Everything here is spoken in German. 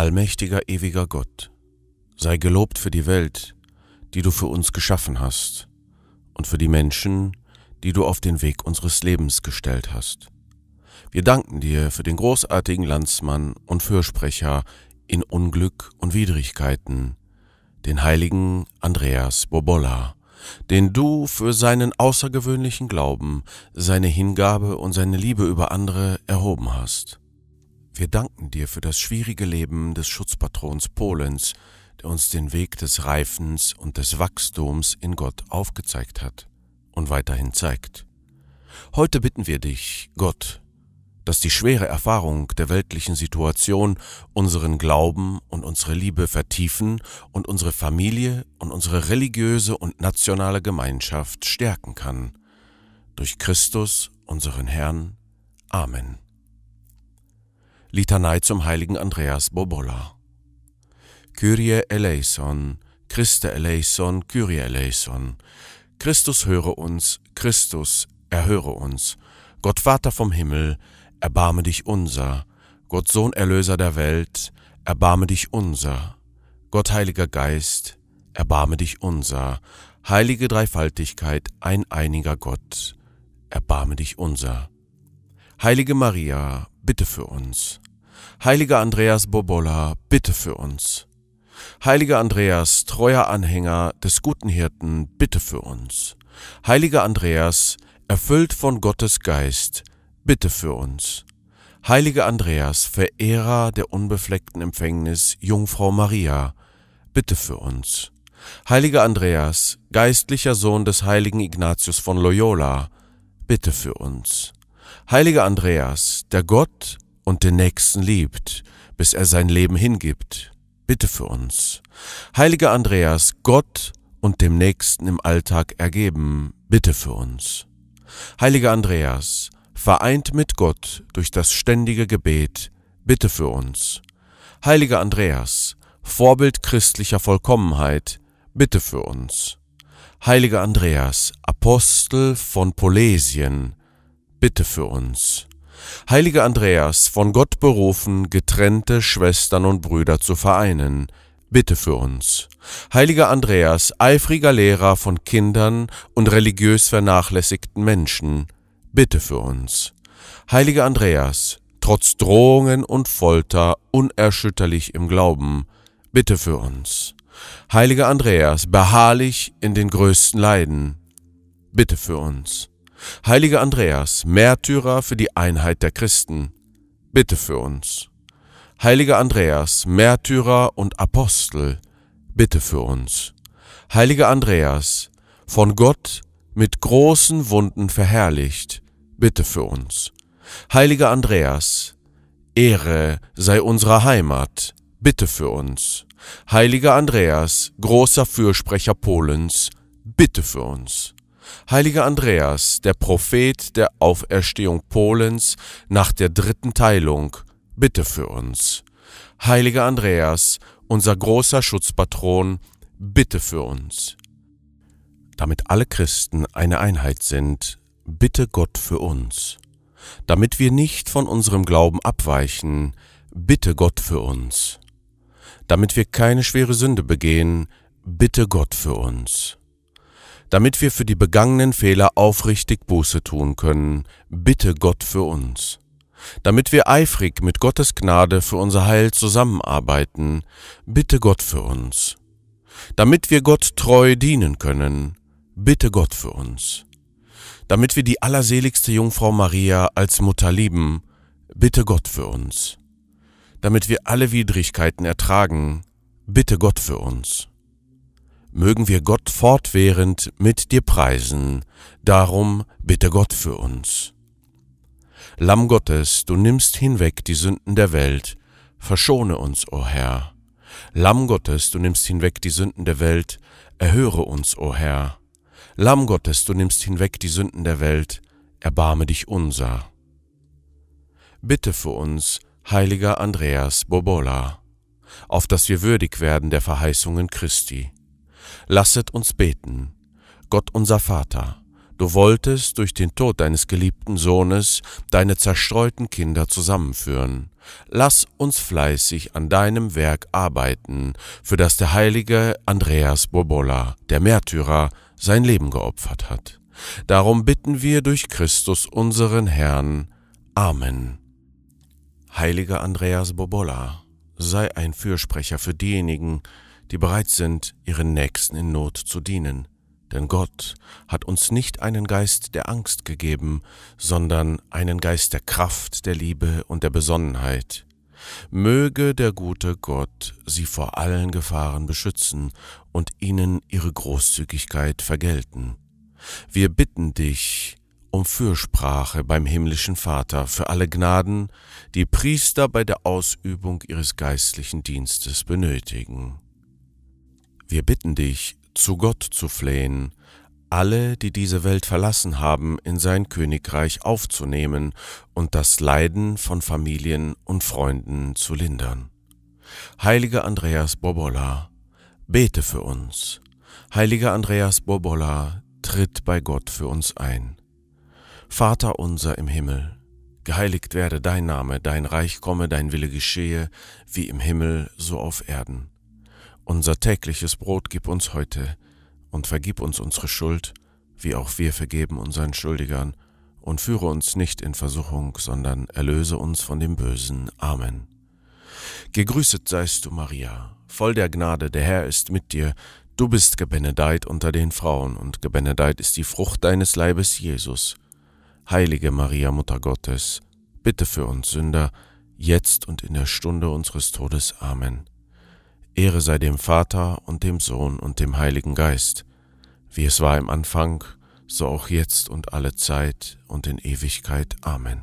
Allmächtiger, ewiger Gott, sei gelobt für die Welt, die du für uns geschaffen hast, und für die Menschen, die du auf den Weg unseres Lebens gestellt hast. Wir danken dir für den großartigen Landsmann und Fürsprecher in Unglück und Widrigkeiten, den heiligen Andreas Bobola, den du für seinen außergewöhnlichen Glauben, seine Hingabe und seine Liebe über andere erhoben hast. Wir danken dir für das schwierige Leben des Schutzpatrons Polens, der uns den Weg des Reifens und des Wachstums in Gott aufgezeigt hat und weiterhin zeigt. Heute bitten wir dich, Gott, dass die schwere Erfahrung der weltlichen Situation unseren Glauben und unsere Liebe vertiefen und unsere Familie und unsere religiöse und nationale Gemeinschaft stärken kann. Durch Christus, unseren Herrn. Amen. Litanei zum heiligen Andreas Bobola. Kyrie eleison, Christe eleison, Kyrie eleison. Christus höre uns, Christus erhöre uns. Gott Vater vom Himmel, erbarme dich unser. Gott Sohn Erlöser der Welt, erbarme dich unser. Gott Heiliger Geist, erbarme dich unser. Heilige Dreifaltigkeit, ein einiger Gott, erbarme dich unser. Heilige Maria, bitte für uns. Heiliger Andreas Bobola, bitte für uns. Heiliger Andreas, treuer Anhänger des guten Hirten, bitte für uns. Heiliger Andreas, erfüllt von Gottes Geist, bitte für uns. Heiliger Andreas, Verehrer der unbefleckten Empfängnis Jungfrau Maria, bitte für uns. Heiliger Andreas, geistlicher Sohn des heiligen Ignatius von Loyola, bitte für uns. Heiliger Andreas, der Gott und den Nächsten liebt, bis er sein Leben hingibt, bitte für uns. Heiliger Andreas, Gott und dem Nächsten im Alltag ergeben, bitte für uns. Heiliger Andreas, vereint mit Gott durch das ständige Gebet, bitte für uns. Heiliger Andreas, Vorbild christlicher Vollkommenheit, bitte für uns. Heiliger Andreas, Apostel von Polesien, bitte für uns. Heiliger Andreas, von Gott berufen, getrennte Schwestern und Brüder zu vereinen, bitte für uns. Heiliger Andreas, eifriger Lehrer von Kindern und religiös vernachlässigten Menschen, bitte für uns. Heiliger Andreas, trotz Drohungen und Folter unerschütterlich im Glauben, bitte für uns. Heiliger Andreas, beharrlich in den größten Leiden, bitte für uns. Heiliger Andreas, Märtyrer für die Einheit der Christen, bitte für uns. Heiliger Andreas, Märtyrer und Apostel, bitte für uns. Heiliger Andreas, von Gott mit großen Wunden verherrlicht, bitte für uns. Heiliger Andreas, Ehre sei unserer Heimat, bitte für uns. Heiliger Andreas, großer Fürsprecher Polens, bitte für uns. Heiliger Andreas, der Prophet der Auferstehung Polens nach der dritten Teilung, bitte für uns. Heiliger Andreas, unser großer Schutzpatron, bitte für uns. Damit alle Christen eine Einheit sind, bitte Gott für uns. Damit wir nicht von unserem Glauben abweichen, bitte Gott für uns. Damit wir keine schwere Sünde begehen, bitte Gott für uns damit wir für die begangenen Fehler aufrichtig Buße tun können, bitte Gott für uns. Damit wir eifrig mit Gottes Gnade für unser Heil zusammenarbeiten, bitte Gott für uns. Damit wir Gott treu dienen können, bitte Gott für uns. Damit wir die allerseligste Jungfrau Maria als Mutter lieben, bitte Gott für uns. Damit wir alle Widrigkeiten ertragen, bitte Gott für uns mögen wir Gott fortwährend mit dir preisen, darum bitte Gott für uns. Lamm Gottes, du nimmst hinweg die Sünden der Welt, verschone uns, o oh Herr. Lamm Gottes, du nimmst hinweg die Sünden der Welt, erhöre uns, o oh Herr. Lamm Gottes, du nimmst hinweg die Sünden der Welt, erbarme dich unser. Bitte für uns, heiliger Andreas Bobola, auf dass wir würdig werden der Verheißungen Christi. Lasset uns beten. Gott unser Vater, du wolltest durch den Tod deines geliebten Sohnes deine zerstreuten Kinder zusammenführen. Lass uns fleißig an deinem Werk arbeiten, für das der heilige Andreas Bobola, der Märtyrer, sein Leben geopfert hat. Darum bitten wir durch Christus unseren Herrn. Amen. Heiliger Andreas Bobola, sei ein Fürsprecher für diejenigen, die bereit sind, ihren Nächsten in Not zu dienen. Denn Gott hat uns nicht einen Geist der Angst gegeben, sondern einen Geist der Kraft, der Liebe und der Besonnenheit. Möge der gute Gott sie vor allen Gefahren beschützen und ihnen ihre Großzügigkeit vergelten. Wir bitten dich um Fürsprache beim himmlischen Vater für alle Gnaden, die Priester bei der Ausübung ihres geistlichen Dienstes benötigen. Wir bitten dich, zu Gott zu flehen, alle, die diese Welt verlassen haben, in sein Königreich aufzunehmen und das Leiden von Familien und Freunden zu lindern. Heiliger Andreas Bobola, bete für uns. Heiliger Andreas Bobola, tritt bei Gott für uns ein. Vater unser im Himmel, geheiligt werde dein Name, dein Reich komme, dein Wille geschehe, wie im Himmel so auf Erden. Unser tägliches Brot gib uns heute und vergib uns unsere Schuld, wie auch wir vergeben unseren Schuldigern, und führe uns nicht in Versuchung, sondern erlöse uns von dem Bösen. Amen. Gegrüßet seist du, Maria, voll der Gnade, der Herr ist mit dir, du bist gebenedeit unter den Frauen, und gebenedeit ist die Frucht deines Leibes, Jesus. Heilige Maria, Mutter Gottes, bitte für uns Sünder, jetzt und in der Stunde unseres Todes. Amen. Ehre sei dem Vater und dem Sohn und dem Heiligen Geist, wie es war im Anfang, so auch jetzt und alle Zeit und in Ewigkeit. Amen.